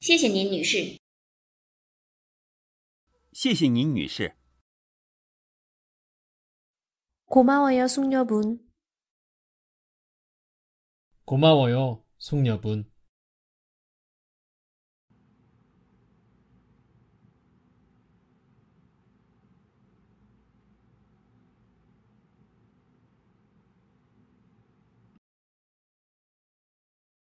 谢谢您，女士。谢谢您，女士。고마워요속녀분고마워요속녀분